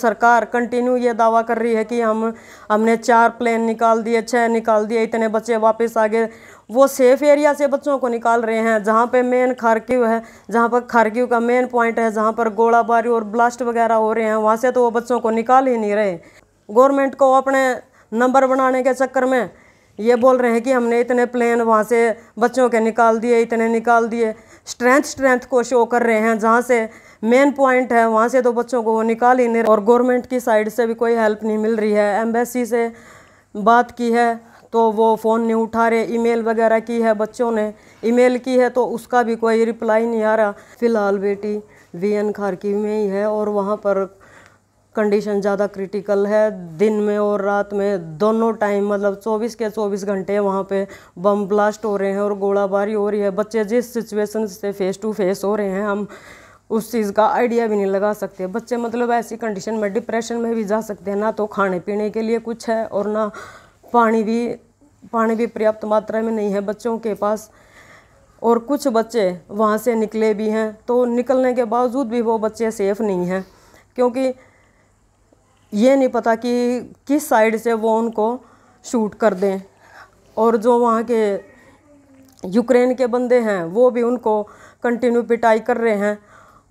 सरकार कंटिन्यू ये दावा कर रही है कि हम हमने चार प्लेन निकाल दिए छः निकाल दिए इतने बच्चे वापस गए वो सेफ एरिया से बच्चों को निकाल रहे हैं जहाँ पे मेन खारकीव है जहाँ पर खारकीव का मेन पॉइंट है जहाँ पर गोलाबारी और ब्लास्ट वगैरह हो रहे हैं वहाँ से तो वो बच्चों को निकाल ही नहीं रहे गवर्नमेंट को अपने नंबर बनाने के चक्कर में ये बोल रहे हैं कि हमने इतने प्लेन वहाँ से बच्चों के निकाल दिए इतने निकाल दिए स्ट्रेंथ स्ट्रेंथ को शो कर रहे हैं जहाँ से मेन पॉइंट है वहाँ से तो बच्चों को वो निकाल ही नहीं और गवर्नमेंट की साइड से भी कोई हेल्प नहीं मिल रही है एम्बेसी से बात की है तो वो फ़ोन नहीं उठा रहे ईमेल वगैरह की है बच्चों ने ईमेल की है तो उसका भी कोई रिप्लाई नहीं आ रहा फ़िलहाल बेटी वी एन खारकी में ही है और वहाँ पर कंडीशन ज़्यादा क्रिटिकल है दिन में और रात में दोनों टाइम मतलब 24 के 24 घंटे वहाँ पे बम ब्लास्ट हो रहे हैं और गोलाबारी हो रही है बच्चे जिस सिचुएशन से फेस टू फेस हो रहे हैं हम उस चीज़ का आइडिया भी नहीं लगा सकते बच्चे मतलब ऐसी कंडीशन में डिप्रेशन में भी जा सकते हैं ना तो खाने पीने के लिए कुछ है और ना पानी भी पानी भी पर्याप्त मात्रा में नहीं है बच्चों के पास और कुछ बच्चे वहाँ से निकले भी हैं तो निकलने के बावजूद भी वो बच्चे सेफ़ नहीं हैं क्योंकि ये नहीं पता कि किस साइड से वो उनको शूट कर दें और जो वहाँ के यूक्रेन के बंदे हैं वो भी उनको कंटिन्यू पिटाई कर रहे हैं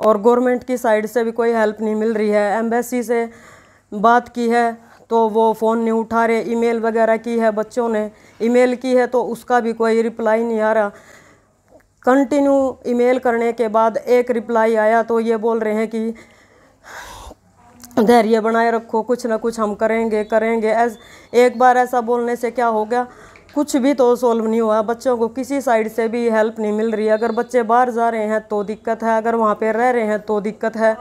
और गवर्नमेंट की साइड से भी कोई हेल्प नहीं मिल रही है एम्बेसी से बात की है तो वो फ़ोन नहीं उठा रहे ईमेल वगैरह की है बच्चों ने ईमेल की है तो उसका भी कोई रिप्लाई नहीं आ रहा कंटिन्यू ईमेल करने के बाद एक रिप्लाई आया तो ये बोल रहे हैं कि धैर्य बनाए रखो कुछ ना कुछ हम करेंगे करेंगे ऐस एक बार ऐसा बोलने से क्या हो गया कुछ भी तो सॉल्व नहीं हुआ बच्चों को किसी साइड से भी हेल्प नहीं मिल रही अगर बच्चे बाहर जा रहे हैं तो दिक्कत है अगर वहाँ पे रह रहे हैं तो दिक्कत है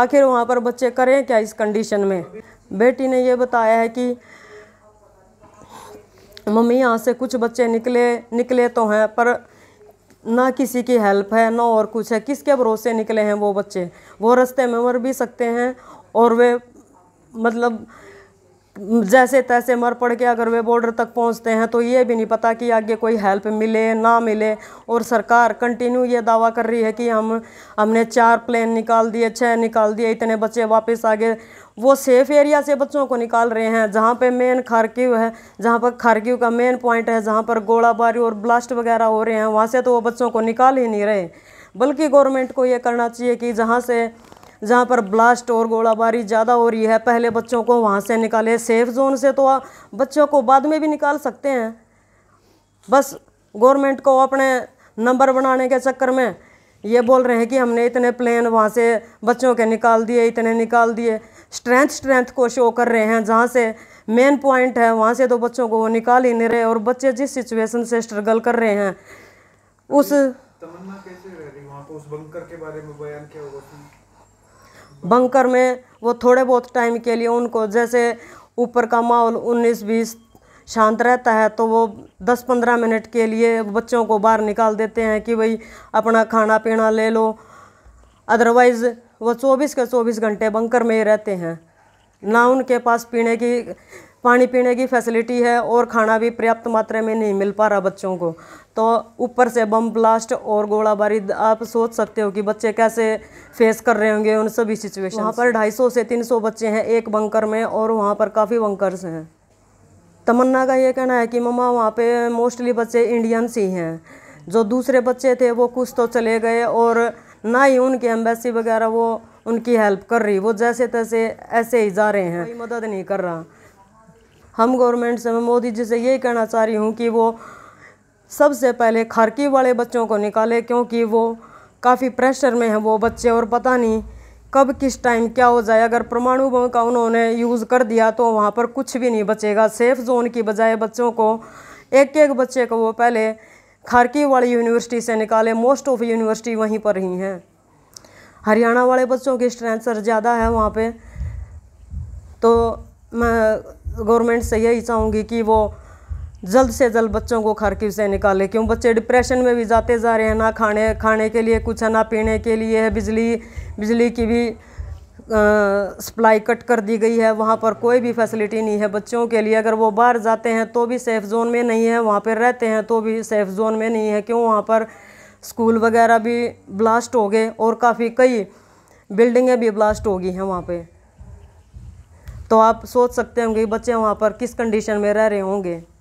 आखिर वहाँ पर बच्चे करें क्या इस कंडीशन में बेटी ने ये बताया है कि मम्मी यहाँ से कुछ बच्चे निकले निकले तो हैं पर ना किसी की हेल्प है ना और कुछ है किसके भरोसे निकले हैं वो बच्चे वो रस्ते में मर भी सकते हैं और वे मतलब जैसे तैसे मर पड़ के अगर वे बॉर्डर तक पहुंचते हैं तो ये भी नहीं पता कि आगे कोई हेल्प मिले ना मिले और सरकार कंटिन्यू ये दावा कर रही है कि हम हमने चार प्लेन निकाल दिए छः निकाल दिए इतने बच्चे वापस आगे वो सेफ एरिया से बच्चों को निकाल रहे हैं जहाँ पे मेन खारक्यू है जहाँ पर खारक्यू का मेन पॉइंट है जहाँ पर गोलाबारी और ब्लास्ट वगैरह हो रहे हैं वहाँ से तो वो बच्चों को निकाल ही नहीं रहे बल्कि गवर्नमेंट को ये करना चाहिए कि जहाँ से जहाँ पर ब्लास्ट और गोलाबारी ज़्यादा हो रही है पहले बच्चों को वहाँ से निकाले सेफ जोन से तो बच्चों को बाद में भी निकाल सकते हैं बस गवर्नमेंट को अपने नंबर बनाने के चक्कर में ये बोल रहे हैं कि हमने इतने प्लेन वहाँ से बच्चों के निकाल दिए इतने निकाल दिए स्ट्रेंथ स्ट्रेंथ को शो कर रहे हैं जहाँ से मेन पॉइंट है वहाँ से तो बच्चों को वो निकाल ही नहीं रहे और बच्चे जिस सिचुएशन से स्ट्रगल कर रहे हैं उस तमन्ना कैसे रह रही वहाँ पर उस बंकर के बारे में बयान क्या होगा बंकर में वो थोड़े बहुत टाइम के लिए उनको जैसे ऊपर का माहौल उन्नीस बीस शांत रहता है तो वो दस पंद्रह मिनट के लिए बच्चों को बाहर निकाल देते हैं कि भाई अपना खाना पीना ले लो अदरवाइज़ वो चौबीस के चौबीस घंटे बंकर में ही रहते हैं ना उनके पास पीने की पानी पीने की फैसिलिटी है और खाना भी पर्याप्त मात्रा में नहीं मिल पा रहा बच्चों को तो ऊपर से बम ब्लास्ट और गोला बारी आप सोच सकते हो कि बच्चे कैसे फेस कर रहे होंगे उन सभी सिचुएशन वहाँ पर 250 से 300 बच्चे हैं एक बंकर में और वहाँ पर काफ़ी बंकर्स हैं तमन्ना का ये कहना है कि मम्मा वहाँ पर मोस्टली बच्चे इंडियंस ही हैं जो दूसरे बच्चे थे वो कुछ तो चले गए और ना ही उनकी एम्बेसी वगैरह वो उनकी हेल्प कर रही वो जैसे तैसे ऐसे ही जा रहे हैं कोई मदद नहीं कर रहा हम गवर्नमेंट से मैं मोदी जी से यही कहना चाह रही हूँ कि वो सबसे पहले खारकी वाले बच्चों को निकाले क्योंकि वो काफ़ी प्रेशर में हैं वो बच्चे और पता नहीं कब किस टाइम क्या हो जाए अगर परमाणु बम का उन्होंने यूज़ कर दिया तो वहाँ पर कुछ भी नहीं बचेगा सेफ जोन की बजाय बच्चों को एक एक बच्चे को वो पहले खारकी वाली यूनिवर्सिटी से निकाले मोस्ट ऑफ यूनिवर्सिटी वहीं पर ही हैं हरियाणा वाले बच्चों की स्ट्रेंथ सर ज़्यादा है वहाँ पे तो मैं गवर्नमेंट से यही चाहूँगी कि वो जल्द से जल्द बच्चों को खरकी से निकाले क्यों बच्चे डिप्रेशन में भी जाते जा रहे हैं ना खाने खाने के लिए कुछ है ना पीने के लिए है बिजली बिजली की भी सप्लाई कट कर दी गई है वहाँ पर कोई भी फैसिलिटी नहीं है बच्चों के लिए अगर वो बाहर जाते हैं तो भी सेफ़ जोन में नहीं है वहाँ पर रहते हैं तो भी सेफ़ जोन में नहीं है क्यों वहाँ पर स्कूल वगैरह भी ब्लास्ट हो गए और काफ़ी कई बिल्डिंगें भी ब्लास्ट हो गई हैं वहाँ पर तो आप सोच सकते होंगे बच्चे वहाँ पर किस कंडीशन में रह रहे होंगे